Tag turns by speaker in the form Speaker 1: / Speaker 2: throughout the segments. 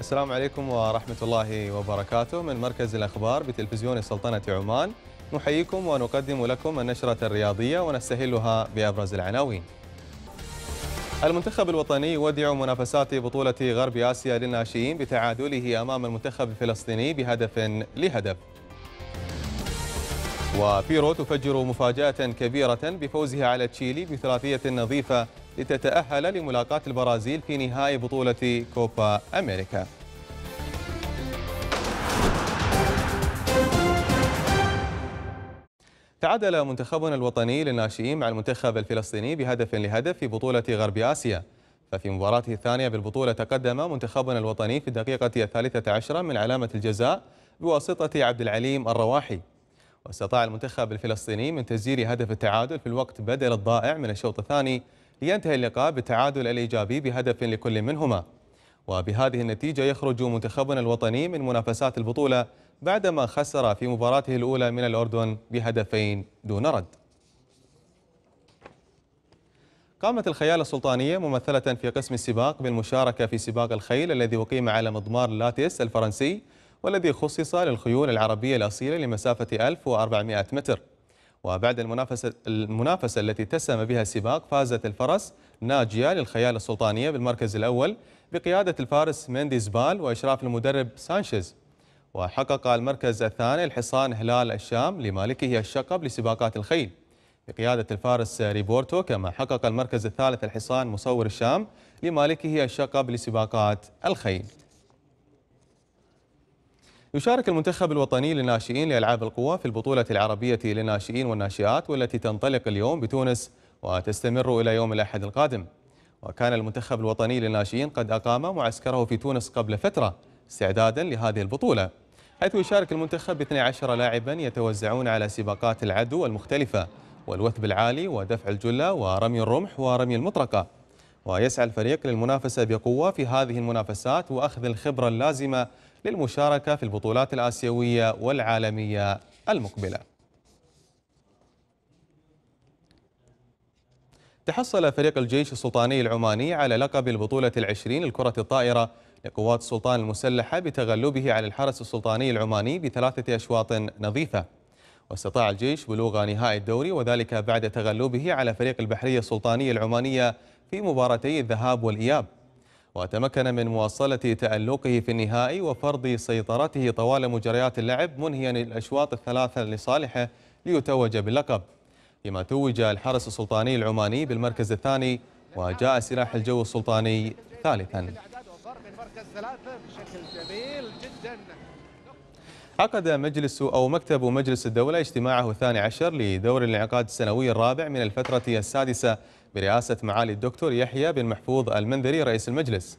Speaker 1: السلام عليكم ورحمة الله وبركاته من مركز الأخبار بتلفزيون سلطنة عمان نحييكم ونقدم لكم النشرة الرياضية ونستهلها بأبرز العناوين المنتخب الوطني يودع منافسات بطولة غرب آسيا للناشئين بتعادله أمام المنتخب الفلسطيني بهدف لهدف وبيرو تفجر مفاجأة كبيرة بفوزها على تشيلي بثلاثية نظيفة لتتأهل لملاقاة البرازيل في نهائي بطولة كوبا أمريكا تعادل منتخبنا الوطني للناشئين مع المنتخب الفلسطيني بهدف لهدف في بطولة غرب آسيا ففي مباراته الثانية بالبطولة تقدم منتخبنا الوطني في الدقيقة الثالثة عشرة من علامة الجزاء بواسطة عبد العليم الرواحي واستطاع المنتخب الفلسطيني من تسجيل هدف التعادل في الوقت بدل الضائع من الشوط الثاني لينتهي اللقاء بالتعادل الإيجابي بهدف لكل منهما وبهذه النتيجة يخرج منتخبنا الوطني من منافسات البطولة بعدما خسر في مباراته الأولى من الأردن بهدفين دون رد قامت الخيال السلطانية ممثلة في قسم السباق بالمشاركة في سباق الخيل الذي أقيم على مضمار لاتيس الفرنسي والذي خصص للخيول العربية الأصيلة لمسافة 1400 متر وبعد المنافسة, المنافسة التي تسم بها السباق فازت الفرس ناجية للخيال السلطانية بالمركز الأول بقيادة الفارس مينديز بال وإشراف المدرب سانشيز وحقق المركز الثاني الحصان هلال الشام لمالكه الشقب لسباقات الخيل بقيادة الفارس ريبورتو كما حقق المركز الثالث الحصان مصور الشام لمالكه الشقب لسباقات الخيل يشارك المنتخب الوطني للناشئين لألعاب القوى في البطولة العربية للناشئين والناشئات والتي تنطلق اليوم بتونس وتستمر إلى يوم الأحد القادم وكان المنتخب الوطني للناشئين قد أقام معسكره في تونس قبل فترة استعدادا لهذه البطولة حيث يشارك المنتخب ب 12 لاعبا يتوزعون على سباقات العدو المختلفة والوثب العالي ودفع الجلة ورمي الرمح ورمي المطرقة ويسعى الفريق للمنافسة بقوة في هذه المنافسات وأخذ الخبرة اللازمة للمشاركة في البطولات الآسيوية والعالمية المقبلة تحصل فريق الجيش السلطاني العماني على لقب البطولة العشرين الكرة الطائرة لقوات السلطان المسلحة بتغلبه على الحرس السلطاني العماني بثلاثة أشواط نظيفة واستطاع الجيش بلوغ نهائي الدوري وذلك بعد تغلبه على فريق البحرية السلطانية العمانية في مباراتي الذهاب والإياب وتمكن من مواصلة تألقه في النهائي وفرض سيطرته طوال مجريات اللعب منهيا الأشواط الثلاثة لصالحه ليتوج باللقب فيما توج الحرس السلطاني العماني بالمركز الثاني وجاء سلاح الجو السلطاني ثالثا عقد مجلس أو مكتب مجلس الدولة اجتماعه الثاني عشر لدور الانعقاد السنوي الرابع من الفترة السادسة برئاسة معالي الدكتور يحيى بن محفوظ المنذري رئيس المجلس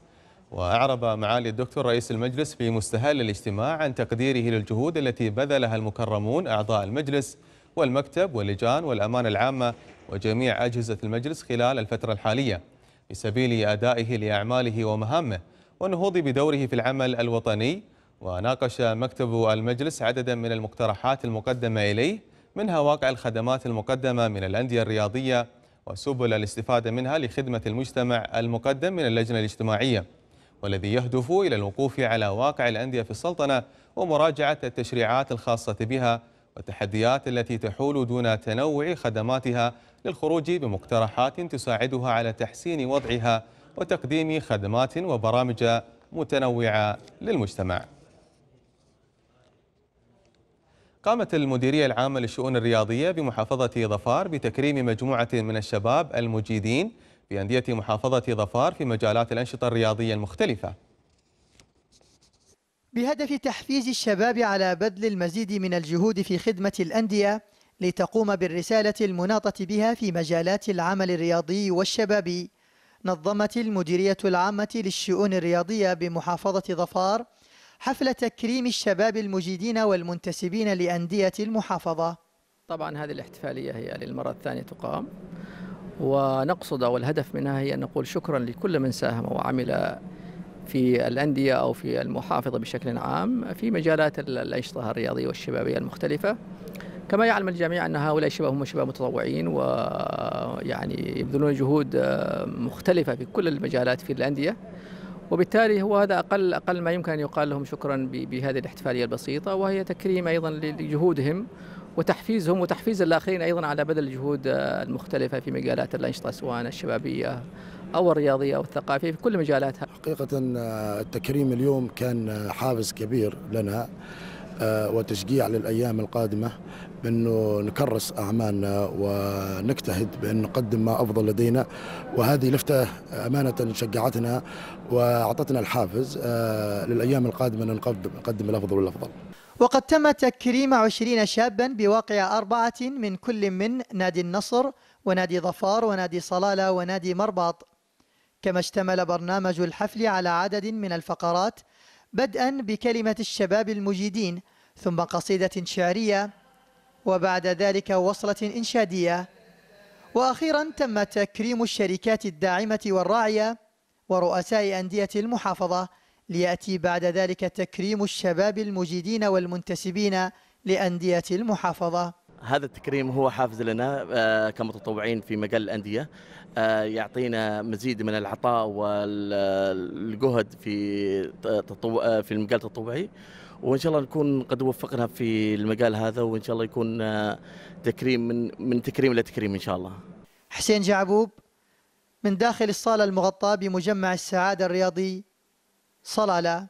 Speaker 1: وأعرب معالي الدكتور رئيس المجلس في مستهل الاجتماع عن تقديره للجهود التي بذلها المكرمون أعضاء المجلس والمكتب واللجان والأمانة العامة وجميع أجهزة المجلس خلال الفترة الحالية في سبيل أدائه لأعماله ومهامه والنهوض بدوره في العمل الوطني وناقش مكتب المجلس عددا من المقترحات المقدمة إليه منها واقع الخدمات المقدمة من الأندية الرياضية وسبل الاستفادة منها لخدمة المجتمع المقدم من اللجنة الاجتماعية والذي يهدف إلى الوقوف على واقع الأندية في السلطنة ومراجعة التشريعات الخاصة بها والتحديات التي تحول دون تنوع خدماتها للخروج بمقترحات تساعدها على تحسين وضعها وتقديم خدمات وبرامج متنوعة للمجتمع قامت المديرية العامة للشؤون الرياضية بمحافظة ظفار بتكريم مجموعة من الشباب المجيدين بأندية محافظة ظفار في مجالات الأنشطة الرياضية المختلفة
Speaker 2: بهدف تحفيز الشباب على بذل المزيد من الجهود في خدمة الأندية لتقوم بالرسالة المناطة بها في مجالات العمل الرياضي والشبابي نظمت المديرية العامة للشؤون الرياضية بمحافظة ظفار حفل تكريم الشباب المجيدين والمنتسبين لأندية المحافظة طبعا هذه الاحتفالية هي للمرة الثانية تقام ونقصد أو الهدف منها هي أن نقول شكرا لكل من ساهم وعمل في الأندية أو في المحافظة بشكل عام في مجالات الأنشطة الرياضية والشبابية المختلفة كما يعلم الجميع أن هؤلاء الشباب هم شباب متطوعين ويعني يبذلون جهود مختلفة في كل المجالات في الأندية وبالتالي هو هذا اقل اقل ما يمكن ان يقال لهم شكرا بهذه الاحتفاليه البسيطه وهي تكريم ايضا لجهودهم وتحفيزهم وتحفيز الاخرين ايضا على بذل الجهود المختلفه في مجالات الانشطه سواء الشبابيه او الرياضيه او الثقافيه في كل مجالاتها.
Speaker 3: حقيقه آه، التكريم اليوم كان آه، حافز كبير لنا آه، وتشجيع للايام القادمه بانه نكرس اعمالنا ونجتهد بان نقدم ما افضل لدينا وهذه لفته امانه شجعتنا واعطتنا الحافز آه، للايام القادمه ان نقدم الافضل والافضل.
Speaker 2: وقد تم تكريم عشرين شابا بواقع أربعة من كل من نادي النصر ونادي ظفار ونادي صلالة ونادي مرباط كما اشتمل برنامج الحفل على عدد من الفقرات بدءا بكلمة الشباب المجيدين ثم قصيدة شعرية وبعد ذلك وصلة إنشادية وأخيرا تم تكريم الشركات الداعمة والراعية ورؤساء أندية المحافظة ليأتي بعد ذلك تكريم الشباب المجيدين والمنتسبين لأندية المحافظة
Speaker 3: هذا التكريم هو حافز لنا آه، كمتطوعين في مجال الأندية آه، يعطينا مزيد من العطاء والجهد في آه، في المجال التطوعي وان شاء الله نكون قد وفقنا في المجال هذا وان شاء الله يكون تكريم من من تكريم لتكريم ان شاء الله.
Speaker 2: حسين جعبوب من داخل الصاله المغطاه بمجمع السعاده الرياضي صلاله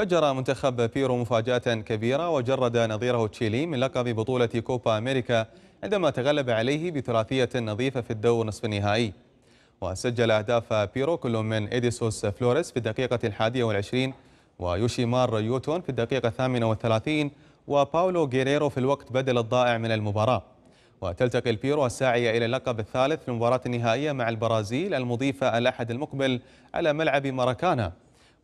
Speaker 1: فجر منتخب بيرو مفاجأة كبيرة وجرد نظيره تشيلي من لقب بطولة كوبا أمريكا عندما تغلب عليه بثلاثية نظيفة في الدور نصف النهائي وسجل أهداف بيرو كل من إديسوس فلوريس في الدقيقة الحادية والعشرين ويوشيمار يوتون في الدقيقة الثامنة والثلاثين وباولو غيريرو في الوقت بدل الضائع من المباراة وتلتقي البيرو الساعية إلى اللقب الثالث في المباراة النهائية مع البرازيل المضيفة الأحد المقبل على ملعب ماراكانا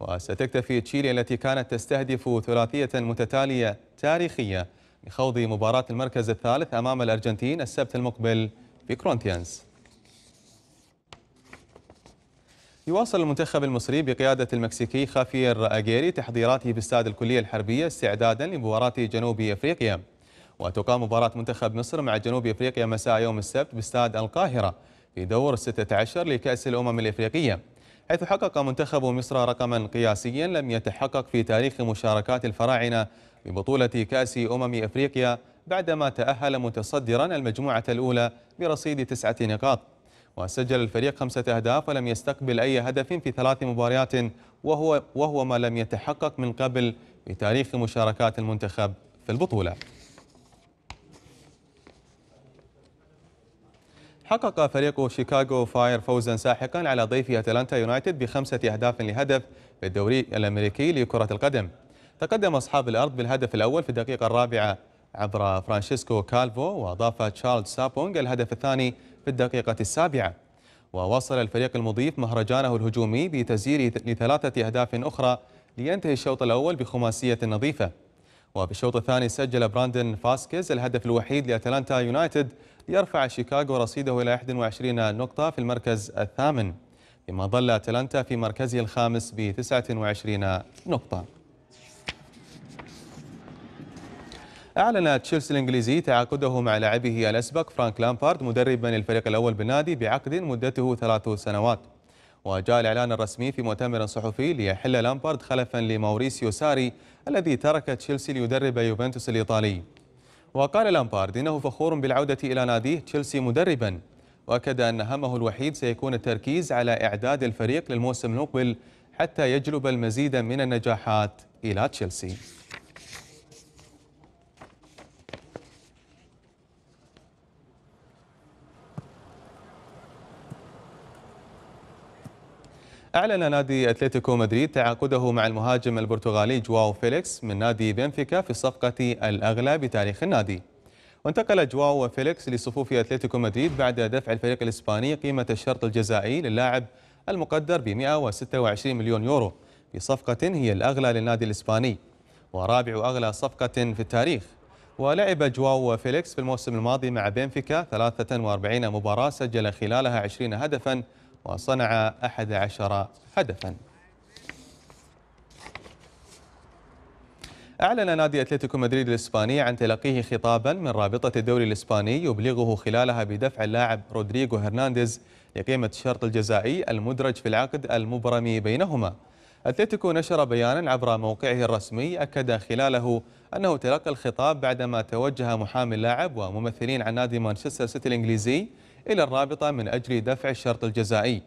Speaker 1: وستكتفي تشيلي التي كانت تستهدف ثلاثية متتالية تاريخية لخوض مباراة المركز الثالث أمام الأرجنتين السبت المقبل في كرونتيانز يواصل المنتخب المصري بقيادة المكسيكي خافير أجيري تحضيراته باستاد الكلية الحربية استعدادا لمباراة جنوب أفريقيا وتقام مباراة منتخب مصر مع جنوب أفريقيا مساء يوم السبت باستاد القاهرة في دور 16 لكأس الأمم الإفريقية حيث حقق منتخب مصر رقما قياسيا لم يتحقق في تاريخ مشاركات الفراعنة ببطولة كأس أمم إفريقيا بعدما تأهل متصدرا المجموعة الأولى برصيد تسعة نقاط وسجل الفريق خمسة أهداف ولم يستقبل أي هدف في ثلاث مباريات وهو, وهو ما لم يتحقق من قبل في تاريخ مشاركات المنتخب في البطولة حقق فريق شيكاغو فاير فوزا ساحقا على ضيفه اتلانتا يونايتد بخمسة أهداف لهدف في الدوري الأمريكي لكرة القدم تقدم أصحاب الأرض بالهدف الأول في الدقيقة الرابعة عبر فرانشيسكو كالفو وأضاف تشارلز سابونغ الهدف الثاني في الدقيقة السابعة وواصل الفريق المضيف مهرجانه الهجومي بتسجيل لثلاثة أهداف أخرى لينتهي الشوط الأول بخماسية نظيفة وفي الشوط الثاني سجل براندن فاسكيز الهدف الوحيد لأتلانتا يونايتد ليرفع شيكاغو رصيده إلى 21 نقطة في المركز الثامن بما ظل أتلانتا في مركزه الخامس ب 29 نقطة أعلن تشيلسي الإنجليزي تعاقده مع لاعبه الأسبق فرانك لامبارد مدربا للفريق الأول بالنادي بعقد مدته ثلاث سنوات وجاء الإعلان الرسمي في مؤتمر صحفي ليحل لامبارد خلفا لموريسيو ساري الذي ترك تشيلسي ليدرب يوفنتوس الإيطالي وقال لامبارد إنه فخور بالعودة إلى ناديه تشيلسي مدربا وأكد أن همه الوحيد سيكون التركيز على إعداد الفريق للموسم المقبل حتى يجلب المزيد من النجاحات إلى تشيلسي أعلن نادي أتلتيكو مدريد تعاقده مع المهاجم البرتغالي جواو فيليكس من نادي بنفيكا في الصفقة الأغلى بتاريخ النادي وانتقل جواو وفيليكس لصفوف أتلتيكو مدريد بعد دفع الفريق الإسباني قيمة الشرط الجزائي للاعب المقدر ب 126 مليون يورو في صفقة هي الأغلى للنادي الإسباني ورابع أغلى صفقة في التاريخ ولعب جواو فيليكس في الموسم الماضي مع بنفيكا 43 مباراة سجل خلالها 20 هدفاً وصنع أحد عشر هدفاً أعلن نادي أتلتيكو مدريد الإسباني عن تلقيه خطابا من رابطة الدوري الإسباني يبلغه خلالها بدفع اللاعب رودريغو هرنانديز لقيمة الشرط الجزائي المدرج في العقد المبرم بينهما أتلتيكو نشر بيانا عبر موقعه الرسمي أكد خلاله أنه تلقى الخطاب بعدما توجه محامي اللاعب وممثلين عن نادي مانشستر سيتي الإنجليزي إلى الرابطة من أجل دفع الشرط الجزائي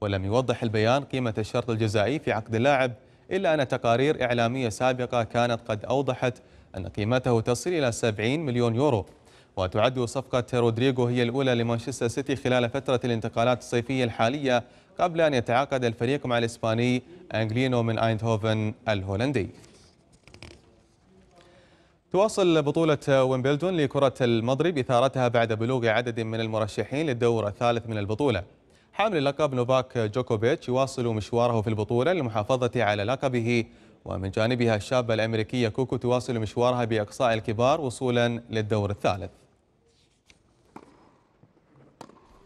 Speaker 1: ولم يوضح البيان قيمة الشرط الجزائي في عقد اللاعب إلا أن تقارير إعلامية سابقة كانت قد أوضحت أن قيمته تصل إلى 70 مليون يورو وتعد صفقة رودريغو هي الأولى لمانشستر سيتي خلال فترة الانتقالات الصيفية الحالية قبل أن يتعاقد الفريق مع الإسباني أنجلينو من أيندهوفن الهولندي تواصل بطولة ويمبلدون لكرة المضرب إثارتها بعد بلوغ عدد من المرشحين للدور الثالث من البطولة حامل اللقب نوفاك جوكوفيتش يواصل مشواره في البطولة للمحافظة على لقبه ومن جانبها الشابة الأمريكية كوكو تواصل مشوارها بإقصاء الكبار وصولا للدور الثالث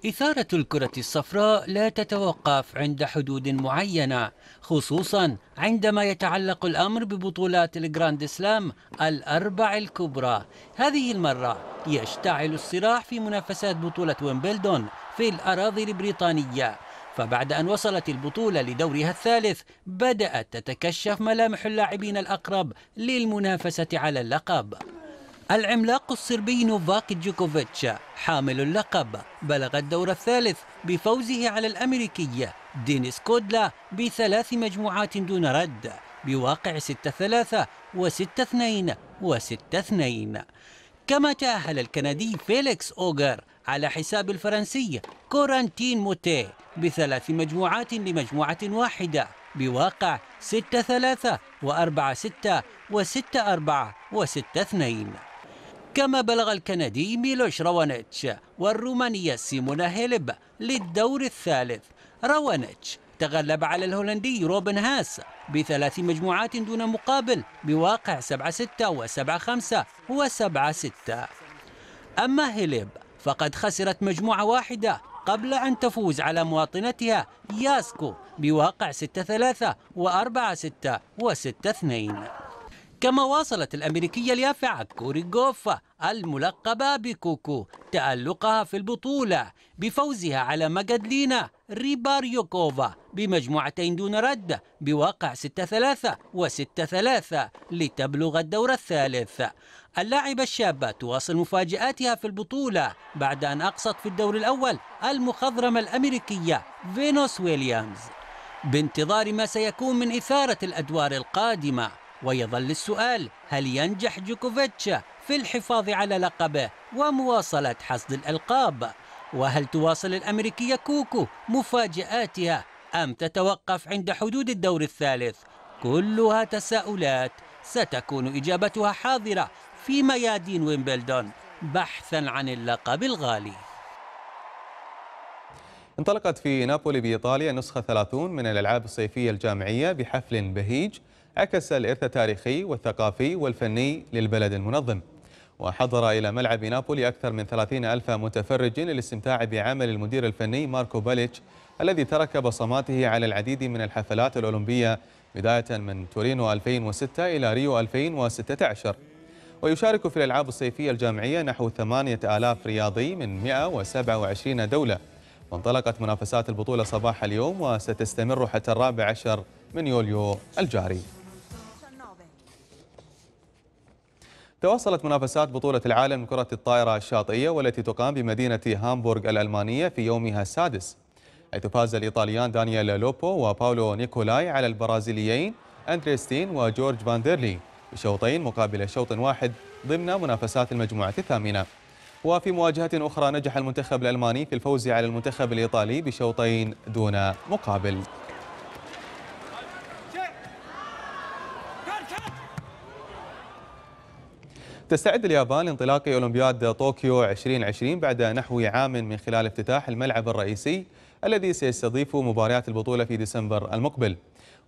Speaker 3: إثارة الكرة الصفراء لا تتوقف عند حدود معينة خصوصا عندما يتعلق الأمر ببطولات الجراند سلام الأربع الكبرى هذه المرة يشتعل الصراع في منافسات بطولة ويمبلدون في الأراضي البريطانية فبعد أن وصلت البطولة لدورها الثالث بدأت تتكشف ملامح اللاعبين الأقرب للمنافسة على اللقب العملاق الصربي نوفاك جوكوفيتش حامل اللقب بلغ الدور الثالث بفوزه على الأمريكي دينيس كودلا بثلاث مجموعات دون رد بواقع 6-3 و6-2 و6-2 كما تأهل الكندي فيليكس أوغر على حساب الفرنسي كورانتين موتيه بثلاث مجموعات لمجموعة واحدة بواقع 6 3 و 4 6 و 6 4 و 6 2 كما بلغ الكندي ميلوش روانيتش والرومانية سيمونا هيلب للدور الثالث روانيتش تغلب على الهولندي روبن هاس بثلاث مجموعات دون مقابل بواقع 7-6 و7-5 و7-6 أما هيلب فقد خسرت مجموعة واحدة قبل أن تفوز على مواطنتها ياسكو بواقع 6-3 و4-6 و6-2 كما واصلت الأمريكية اليافعة كوري جوفا الملقبة بكوكو تألقها في البطولة بفوزها على ماجادلينا ريباريوكوفا بمجموعتين دون رد بواقع 6-3 و6-3 لتبلغ الدور الثالث اللاعبة الشابة تواصل مفاجآتها في البطولة بعد أن أقصت في الدور الأول المخضرمة الأمريكية فينوس ويليامز بانتظار ما سيكون من إثارة الأدوار القادمة ويظل السؤال هل ينجح جوكوفيتش في الحفاظ على لقبه ومواصلة حصد الألقاب وهل تواصل الأمريكية كوكو مفاجآتها أم تتوقف عند حدود الدور الثالث كلها تساؤلات ستكون إجابتها حاضرة في ميادين ويمبلدون بحثا عن اللقب الغالي
Speaker 1: انطلقت في نابولي بإيطاليا نسخة 30 من الألعاب الصيفية الجامعية بحفل بهيج عكس الإرث التاريخي والثقافي والفني للبلد المنظم وحضر إلى ملعب نابولي أكثر من 30 ألف متفرج للاستمتاع بعمل المدير الفني ماركو باليتش الذي ترك بصماته على العديد من الحفلات الأولمبية بداية من تورينو 2006 إلى ريو 2016 ويشارك في الألعاب الصيفية الجامعية نحو 8000 رياضي من 127 دولة وانطلقت منافسات البطولة صباح اليوم وستستمر حتى الرابع عشر من يوليو الجاري تواصلت منافسات بطولة العالم لكرة الطائرة الشاطئية والتي تقام بمدينة هامبورغ الألمانية في يومها السادس حيث فاز الإيطاليان دانييل لوبو وباولو نيكولاي على البرازيليين أندريستين وجورج فاندرلي بشوطين مقابل شوط واحد ضمن منافسات المجموعة الثامنة وفي مواجهة أخرى نجح المنتخب الألماني في الفوز على المنتخب الإيطالي بشوطين دون مقابل تستعد اليابان لانطلاق أولمبياد طوكيو 2020 بعد نحو عام من خلال افتتاح الملعب الرئيسي الذي سيستضيف مباريات البطولة في ديسمبر المقبل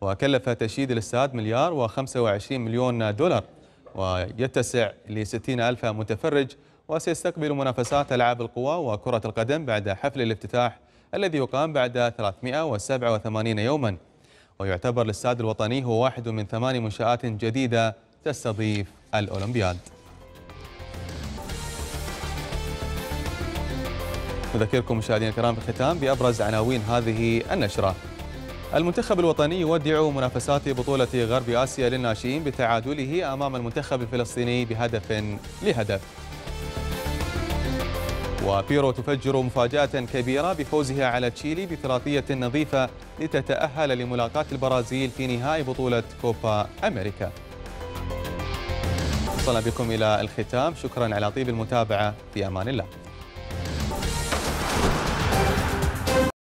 Speaker 1: وكلف تشييد الاستاد مليار و25 مليون دولار ويتسع ل 60 ألف متفرج وسيستقبل منافسات ألعاب القوى وكرة القدم بعد حفل الافتتاح الذي يقام بعد 387 يوما ويعتبر الاستاد الوطني هو واحد من ثمان منشآت جديدة تستضيف الأولمبياد نذكركم مشاهدينا الكرام في الختام بأبرز عناوين هذه النشرة المنتخب الوطني يودع منافسات بطولة غرب آسيا للناشئين بتعادله أمام المنتخب الفلسطيني بهدف لهدف وبيرو تفجر مفاجأة كبيرة بفوزها على تشيلي بثلاثية نظيفة لتتأهل لملاقاة البرازيل في نهائي بطولة كوبا أمريكا وصلنا بكم إلى الختام شكرا على طيب المتابعة في أمان الله